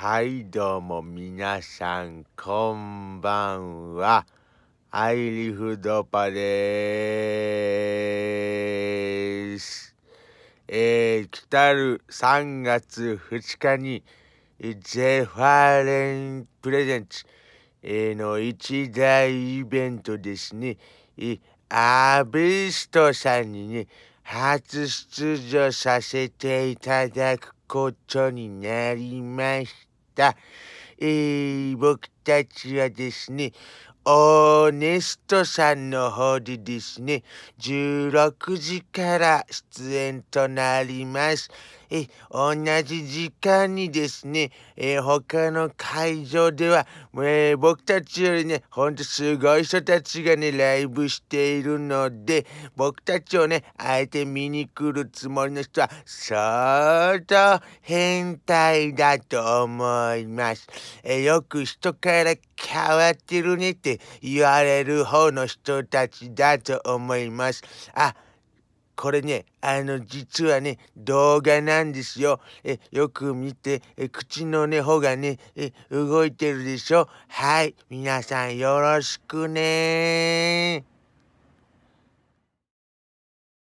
はいどうも皆さんこんばんはアイリフドパですえー、来たる3月2日にゼファーレンプレゼンツの一大イベントですねアビストさんにね初出場させていただくことになりました Eh, y book たちはですね、オーネストさんの方でですね、16時から出演となります。え、同じ時間にですね、え他の会場では、え僕たちよりね、ほんとすごい人たちがね、ライブしているので、僕たちをね、あえて見に来るつもりの人は、相当変態だと思います。えよく人からから変わってるねって言われる方の人たちだと思います。あ、これね、あの、実はね、動画なんですよ。え、よく見て、え、口のね、方がね、え、動いてるでしょはい、皆さんよろしくね